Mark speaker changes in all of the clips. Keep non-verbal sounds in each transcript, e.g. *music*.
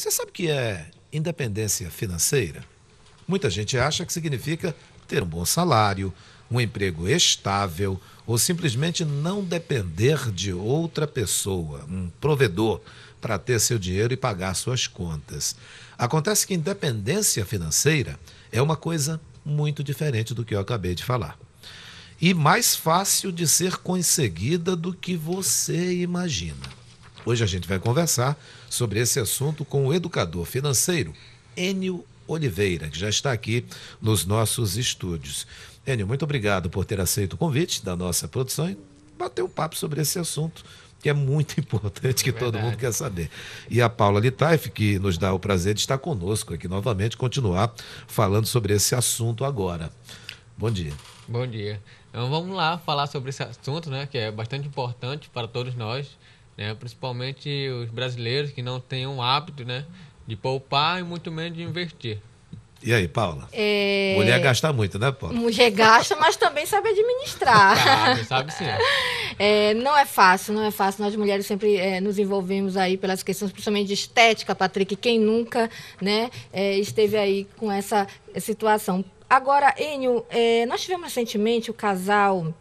Speaker 1: Você sabe o que é independência financeira? Muita gente acha que significa ter um bom salário, um emprego estável ou simplesmente não depender de outra pessoa, um provedor, para ter seu dinheiro e pagar suas contas. Acontece que independência financeira é uma coisa muito diferente do que eu acabei de falar. E mais fácil de ser conseguida do que você imagina. Hoje a gente vai conversar sobre esse assunto com o educador financeiro Enio Oliveira, que já está aqui nos nossos estúdios. Enio, muito obrigado por ter aceito o convite da nossa produção e bater um papo sobre esse assunto que é muito *laughs* importante, que é todo mundo quer saber. E a Paula Litaif, que nos dá o prazer de estar conosco aqui novamente, continuar falando sobre esse assunto agora.
Speaker 2: Bom dia. Bom dia. Então vamos lá falar sobre esse assunto, né, que é bastante importante para todos nós né? principalmente os brasileiros que não têm um hábito né? de poupar e muito menos de investir. E aí, Paula?
Speaker 3: É... Mulher
Speaker 1: gasta muito, né, Paula?
Speaker 3: Mulher gasta, mas também sabe administrar. *laughs* sabe, sabe sim. É, não é fácil, não é fácil. Nós mulheres sempre é, nos envolvemos aí pelas questões, principalmente de estética, Patrick. Quem nunca né, é, esteve aí com essa situação? Agora, Enio, é, nós tivemos recentemente o casal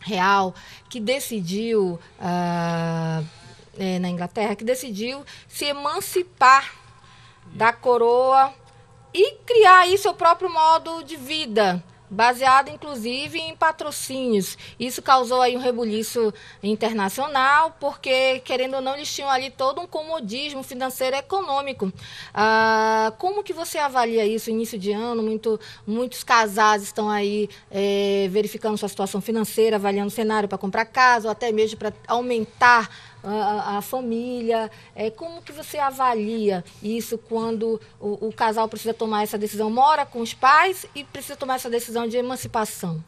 Speaker 3: real que decidiu uh, é, na Inglaterra que decidiu se emancipar da coroa e criar aí seu próprio modo de vida baseada inclusive em patrocínios. Isso causou aí um rebuliço internacional, porque, querendo ou não, eles tinham ali todo um comodismo financeiro e econômico. Ah, como que você avalia isso, início de ano? Muito, muitos casais estão aí é, verificando sua situação financeira, avaliando o cenário para comprar casa, ou até mesmo para aumentar a, a família. É, como que você avalia isso quando o, o casal precisa tomar essa decisão? Mora com os pais e precisa tomar essa decisão de emancipação?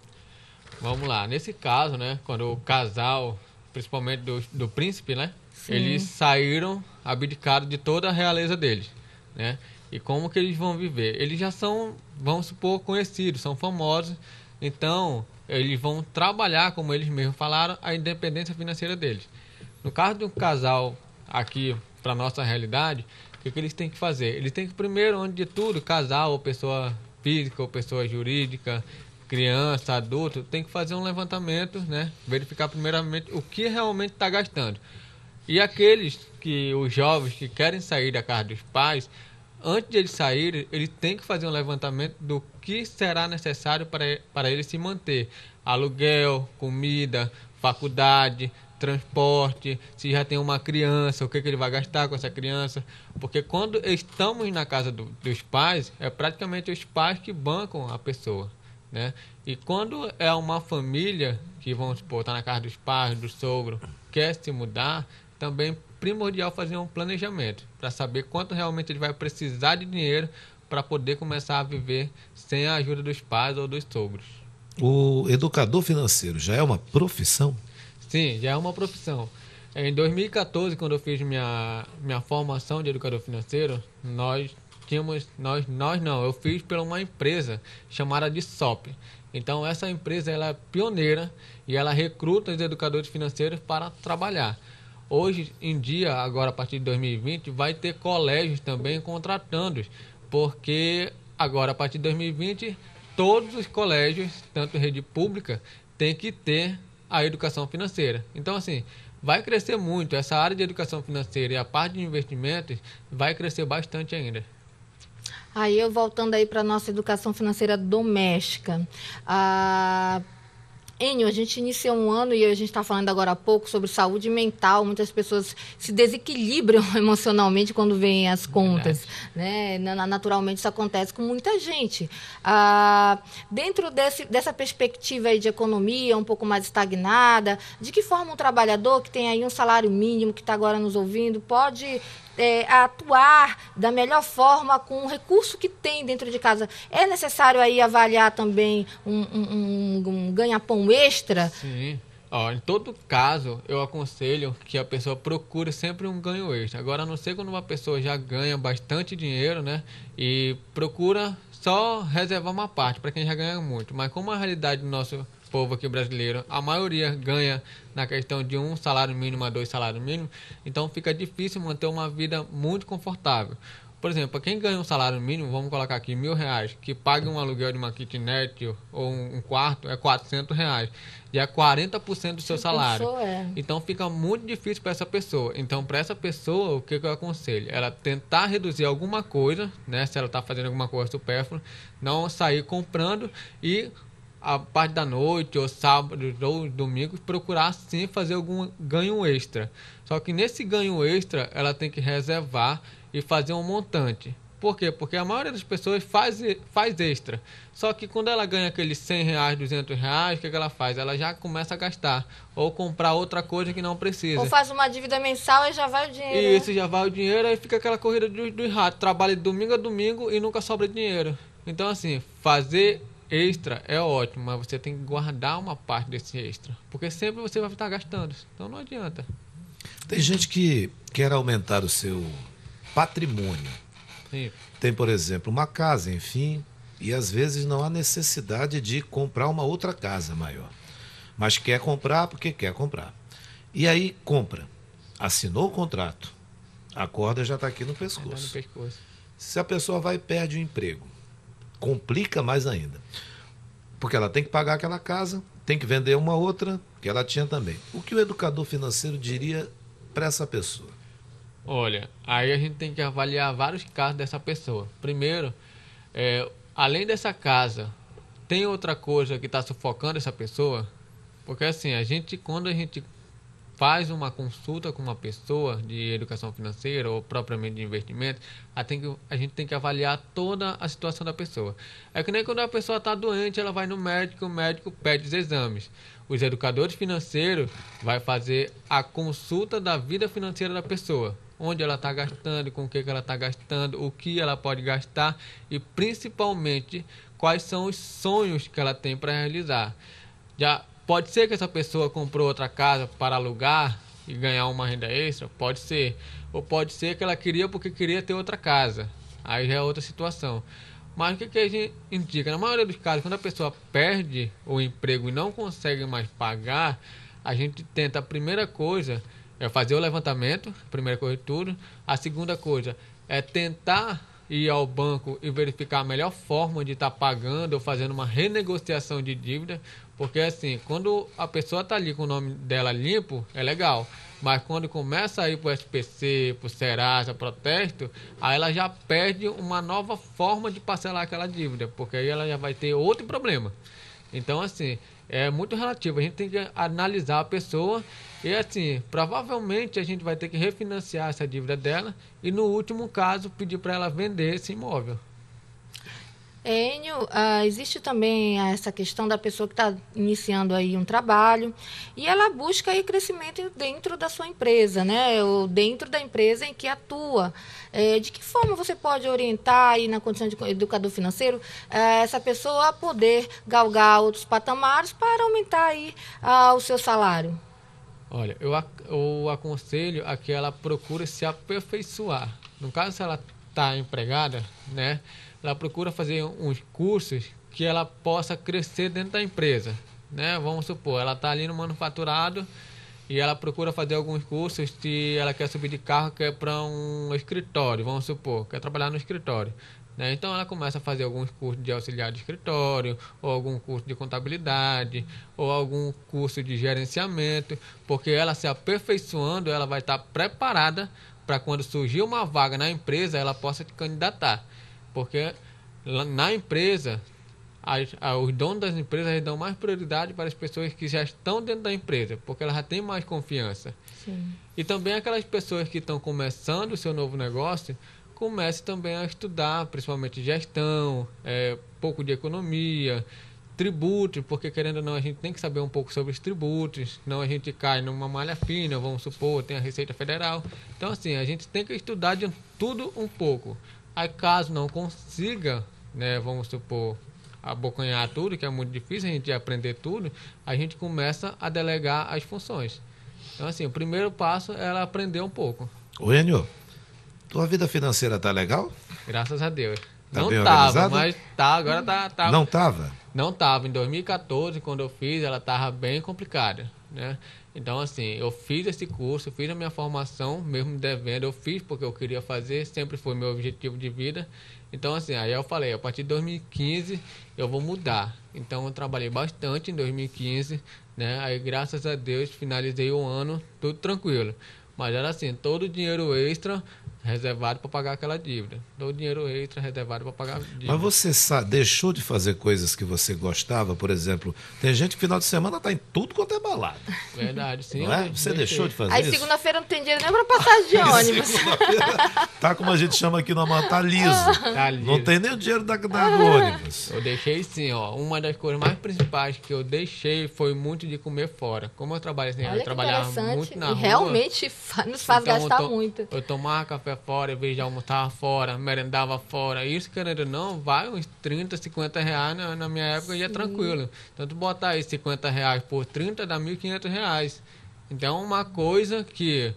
Speaker 2: Vamos lá. Nesse caso, né, quando o casal, principalmente do, do príncipe, né, eles saíram abdicados de toda a realeza deles, né? E como que eles vão viver? Eles já são, vamos supor, conhecidos, são famosos. Então, eles vão trabalhar, como eles mesmos falaram, a independência financeira deles. No caso de um casal aqui para nossa realidade, o que, que, eles têm que fazer? Eles têm que primeiro, antes de tudo, casal, ou pessoa física, ou pessoa jurídica, criança, adulto, tem que fazer um levantamento, né? Verificar primeiramente o que realmente está gastando. E aqueles que os jovens que querem sair da casa dos pais, antes de eles saírem, eles têm que fazer um levantamento do que será necessário para, para eles se manter: aluguel, comida, faculdade, transporte, se já tem uma criança, o que, que ele vai gastar com essa criança. Porque quando estamos na casa do, dos pais, é praticamente os pais que bancam a pessoa. Né? E quando é uma família que, vamos supor, está na casa dos pais, do sogro, quer se mudar, também é primordial fazer um planejamento para saber quanto realmente ele vai precisar de dinheiro para poder começar a viver sem a ajuda dos pais ou dos sogros.
Speaker 1: O educador financeiro já é uma profissão?
Speaker 2: Sim, já é uma profissão. É, em 2014, quando eu fiz minha, minha formação de educador financeiro, nós tínhamos, nós, nós não, eu fiz pela uma empresa chamada de SOP. Então essa empresa ela é pioneira e ela recruta os educadores financeiros para trabalhar. Hoje em dia, agora a partir de 2020, vai ter colégios também contratando, porque agora a partir de 2020 todos os colégios, tanto rede pública, tem que ter a educação financeira. Então, assim, vai crescer muito. Essa área de educação financeira e a parte de investimentos vai crescer bastante ainda.
Speaker 3: Aí eu voltando aí para a nossa educação financeira doméstica. Ah, Enio, a gente iniciou um ano e a gente está falando agora há pouco sobre saúde mental. Muitas pessoas se desequilibram *laughs* emocionalmente quando vêm as contas. Né? Naturalmente, isso acontece com muita gente. Ah, dentro desse, dessa perspectiva aí de economia um pouco mais estagnada, de que forma um trabalhador que tem aí um salário mínimo, que está agora nos ouvindo, pode é, atuar da melhor forma com o recurso que tem dentro de casa? É necessário aí avaliar também um, um, um, um ganha-pão extra?
Speaker 2: Sim. Ó, em todo caso, eu aconselho que a pessoa procure sempre um ganho extra. Agora, a não ser quando uma pessoa já ganha bastante dinheiro, né? E procura só reservar uma parte para quem já ganha muito. Mas como a realidade do nosso povo aqui brasileiro, a maioria ganha na questão de um salário mínimo a dois salários mínimos, então fica difícil manter uma vida muito confortável. Por exemplo, para quem ganha um salário mínimo, vamos colocar aqui mil reais, que paga um aluguel de uma kitnet ou um quarto, é 400 reais. E é 40% do seu salário. Pessoa, é. Então fica muito difícil para essa pessoa. Então, para essa pessoa, o que, que eu aconselho? Ela tentar reduzir alguma coisa, né? Se ela está fazendo alguma coisa supérflua, não sair comprando e a parte da noite, ou sábado, ou domingo, procurar sim fazer algum ganho extra. Só que nesse ganho extra, ela tem que reservar e fazer um montante. Por quê? Porque a maioria das pessoas faz, faz extra. Só que quando ela ganha aqueles 100 reais, 200 reais, o que, que ela faz? Ela já começa a gastar. Ou comprar outra coisa que não precisa. Ou faz
Speaker 3: uma dívida mensal e já vai o dinheiro. isso,
Speaker 2: já vai o dinheiro e fica aquela corrida dos, do ratos. Trabalha de domingo a domingo e nunca sobra dinheiro. Então, assim, fazer extra é ótimo, mas você tem que guardar uma parte desse extra. Porque sempre você vai estar gastando. Então, não adianta.
Speaker 1: Tem gente que quer aumentar o seu patrimônio. Sim. Tem, por exemplo, uma casa, enfim, e às vezes não há necessidade de comprar uma outra casa maior. Mas quer comprar porque quer comprar. E aí compra. Assinou o contrato. A corda já está aqui no tá pescoço. no pescoço. Se a pessoa vai e perde o emprego, complica mais ainda. Porque ela tem que pagar aquela casa, tem que vender uma outra que ela tinha também. O que o educador financeiro diria para essa pessoa?
Speaker 2: Olha, aí a gente tem que avaliar vários casos dessa pessoa. Primeiro, é, além dessa casa, tem outra coisa que está sufocando essa pessoa? Porque assim, a gente quando a gente faz uma consulta com uma pessoa de educação financeira ou propriamente de investimento, a, tem que, a gente tem que avaliar toda a situação da pessoa. É que nem quando a pessoa está doente, ela vai no médico, o médico pede os exames. Os educadores financeiros vai fazer a consulta da vida financeira da pessoa onde ela está gastando, com o que, que ela está gastando, o que ela pode gastar e principalmente quais são os sonhos que ela tem para realizar. Já pode ser que essa pessoa comprou outra casa para alugar e ganhar uma renda extra, pode ser, ou pode ser que ela queria porque queria ter outra casa. Aí já é outra situação. Mas o que, que a gente indica? Na maioria dos casos, quando a pessoa perde o emprego e não consegue mais pagar, a gente tenta a primeira coisa é fazer o levantamento, primeira coisa de tudo. A segunda coisa é tentar ir ao banco e verificar a melhor forma de estar tá pagando ou fazendo uma renegociação de dívida, porque assim, quando a pessoa está ali com o nome dela limpo, é legal, mas quando começa a ir para o SPC, para o Serasa, protesto, aí ela já perde uma nova forma de parcelar aquela dívida, porque aí ela já vai ter outro problema. Então, assim, é muito relativo. A gente tem que analisar a pessoa e assim, provavelmente a gente vai ter que refinanciar essa dívida dela e no último caso pedir para ela vender esse imóvel.
Speaker 3: Enio, uh, existe também ah, essa questão da pessoa que está iniciando aí um trabalho e ela busca aí crescimento dentro da sua empresa, né? Ou dentro da empresa em que atua. É, de que forma você pode orientar aí na condição de educador financeiro ah, essa pessoa a poder galgar outros patamares para aumentar aí uh, o seu salário?
Speaker 2: Olha, eu, ac eu aconselho a que ela procure se aperfeiçoar. No caso, se ela está empregada, né? ela procura fazer uns cursos que ela possa crescer dentro da empresa, né? Vamos supor, ela está ali no manufaturado e ela procura fazer alguns cursos se ela quer subir de carro, quer é para um escritório, vamos supor, quer trabalhar no escritório. Né? Então ela começa a fazer alguns cursos de auxiliar de escritório, ou algum curso de contabilidade, ou algum curso de gerenciamento, porque ela se aperfeiçoando, ela vai estar tá preparada para quando surgir uma vaga na empresa, ela possa se candidatar. Porque na empresa, as, os donos das empresas dão mais prioridade para as pessoas que já estão dentro da empresa, porque elas já têm mais confiança. Sim. E também aquelas pessoas que estão começando o seu novo negócio, comece também a estudar, principalmente gestão, é, pouco de economia, tributos, porque querendo ou não, a gente tem que saber um pouco sobre os tributos, não a gente cai numa malha fina, vamos supor, tem a Receita Federal. Então, assim, a gente tem que estudar de tudo um pouco. Aí caso não consiga, né, vamos supor, abocanhar tudo, que é muito difícil a gente aprender tudo, a gente começa a delegar as funções. Então, assim, o primeiro passo é ela aprender um pouco.
Speaker 1: O Enio, tua vida financeira tá legal?
Speaker 2: Graças a Deus. Tá não tava, mas tá, agora tá, tá. Não tava? Não tava. Em 2014, quando eu fiz, ela tava bem complicada, né? Então, assim, eu fiz esse curso, fiz a minha formação, mesmo devendo, eu fiz porque eu queria fazer, sempre foi meu objetivo de vida. Então, assim, aí eu falei, a partir de 2015 eu vou mudar. Então, eu trabalhei bastante em 2015, né? Aí, graças a Deus, finalizei o ano tudo tranquilo. Mas era assim, todo o dinheiro extra reservado para pagar aquela dívida. o dinheiro extra reservado para pagar a dívida. Mas
Speaker 1: você sabe, deixou de fazer coisas que você gostava, por exemplo, tem gente que final de semana está em tudo quanto é balada.
Speaker 2: Verdade, sim. É? Você deixei. deixou
Speaker 1: de fazer Aí, isso? Aí
Speaker 3: segunda-feira não tem dinheiro nem para passagem de *laughs* ônibus.
Speaker 1: tá como a gente chama aqui no mata, tá liso. Tá liso. Não tem nem o dinheiro da, da do ônibus.
Speaker 2: Eu deixei sim, ó. Uma das coisas mais principais que eu deixei foi muito de comer fora. Como eu trabalhei assim, Olha eu trabalhava muito na e rua. Realmente nos faz então gastar eu to, muito. Eu tomava café café fora, em vez de almoçar fora, merendava fora. Isso, querendo ou não, vai uns 30, 50 reais na, na minha época é Sim. já é tranquilo. Então, tu botar aí 50 reais por 30 dá 1.500 reais. Então, é uma coisa que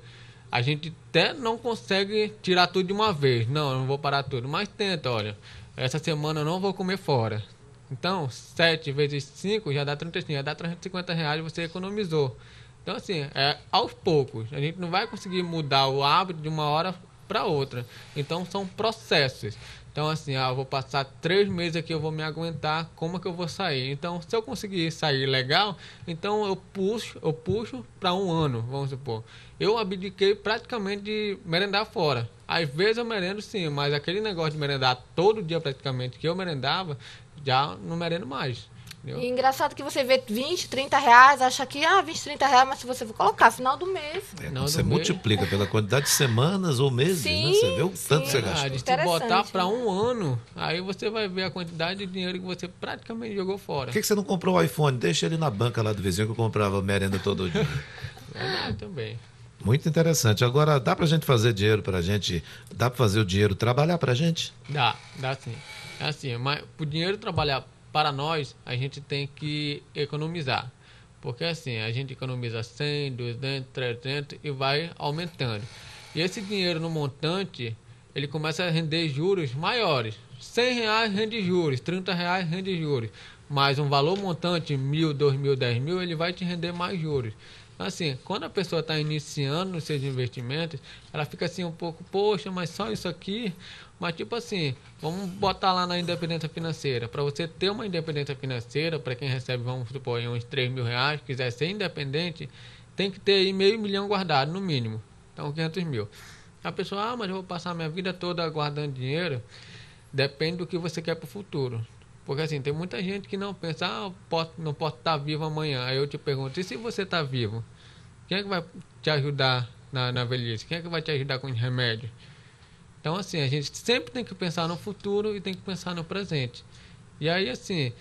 Speaker 2: a gente até não consegue tirar tudo de uma vez. Não, eu não vou parar tudo, mas tenta, olha. Essa semana eu não vou comer fora. Então, 7 vezes 5 já dá 35, já dá 350 reais você economizou. Então, assim, é aos poucos. A gente não vai conseguir mudar o hábito de uma hora para outra. Então são processos. Então, assim, ah, eu vou passar três meses aqui, eu vou me aguentar, como é que eu vou sair? Então, se eu conseguir sair legal, então eu puxo, eu puxo para um ano, vamos supor. Eu abdiquei praticamente de merendar fora. Às vezes eu merendo sim, mas aquele negócio de merendar todo dia praticamente que eu merendava, já não merendo mais. E
Speaker 3: engraçado que você vê 20, 30 reais, acha que, ah, 20, 30 reais, mas se você colocar final
Speaker 2: do mês. É, final você do multiplica mês. pela
Speaker 1: quantidade de semanas ou meses, né? sim, né? Você vê o sim, tanto que você gastou. Se
Speaker 2: ah, botar né? para um ano, aí você vai ver a quantidade de dinheiro que você praticamente jogou fora. Por que, que
Speaker 1: você não comprou o iPhone? Deixa ele na banca lá do vizinho que eu comprava merenda todo dia.
Speaker 2: *laughs* é, também.
Speaker 1: Muito interessante. Agora, dá para gente fazer dinheiro para gente? Dá para fazer o dinheiro trabalhar para gente?
Speaker 2: Dá, dá sim. É assim, mas o dinheiro trabalhar para nós, a gente tem que economizar. Porque assim, a gente economiza 100, 200, 300 e vai aumentando. E esse dinheiro no montante, ele começa a render juros maiores. 100 reais rende juros, 30 reais rende juros. Mas um valor montante, mil, dois mil, dez mil, ele vai te render mais juros. Assim, quando a pessoa está iniciando os seus investimentos, ela fica assim um pouco, poxa, mas só isso aqui? Mas tipo assim, vamos botar lá na independência financeira. Para você ter uma independência financeira, para quem recebe, vamos supor, uns 3 mil reais, quiser ser independente, tem que ter aí meio milhão guardado, no mínimo. Então, 500 mil. A pessoa, ah, mas eu vou passar minha vida toda guardando dinheiro. Depende do que você quer para o futuro. Porque assim, tem muita gente que não pensa, ah, posso, não posso estar tá vivo amanhã. Aí eu te pergunto, e se você está vivo? Quem é que vai te ajudar na, na velhice? Quem é que vai te ajudar com os remédios? Então, assim, a gente sempre tem que pensar no futuro e tem que pensar no presente. E aí, assim,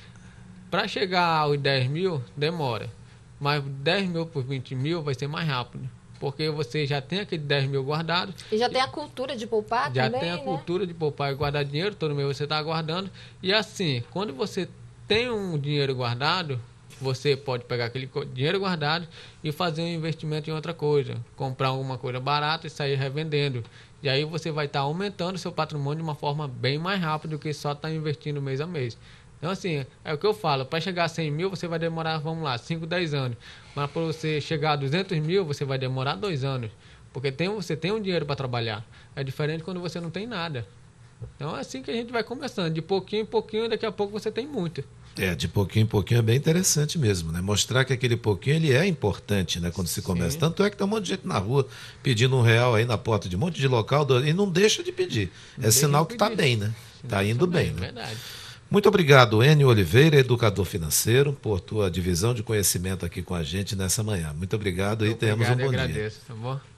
Speaker 2: para chegar aos 10 mil, demora. Mas 10 mil por 20 mil vai ser mais rápido porque você já tem aquele 10 mil guardado. E já
Speaker 3: tem a cultura de poupar já também, Já tem a né? cultura
Speaker 2: de poupar e guardar dinheiro, todo mês você está guardando. E assim, quando você tem um dinheiro guardado, você pode pegar aquele dinheiro guardado e fazer um investimento em outra coisa, comprar alguma coisa barata e sair revendendo. E aí você vai estar tá aumentando seu patrimônio de uma forma bem mais rápida do que só estar tá investindo mês a mês. Então, assim, é o que eu falo. Para chegar a 100 mil, você vai demorar, vamos lá, 5, 10 anos. Mas para você chegar a 200 mil, você vai demorar 2 anos. Porque tem, você tem um dinheiro para trabalhar. É diferente quando você não tem nada. Então, é assim que a gente vai começando. De pouquinho em pouquinho, daqui a pouco você tem muito.
Speaker 1: É, de pouquinho em pouquinho é bem interessante mesmo, né? Mostrar que aquele pouquinho ele é importante, né? Quando se começa. Sim. Tanto é que tem um monte de gente na rua pedindo um real aí na porta de um monte de local e não deixa de pedir. Não é sinal que está bem, né? Está indo tá bem, bem, é né? Verdade. Muito obrigado, Enio Oliveira, educador financeiro, por tua divisão de conhecimento aqui com a gente nessa manhã. Muito obrigado e tenhamos um bom dia.
Speaker 2: Agradeço, tá bom?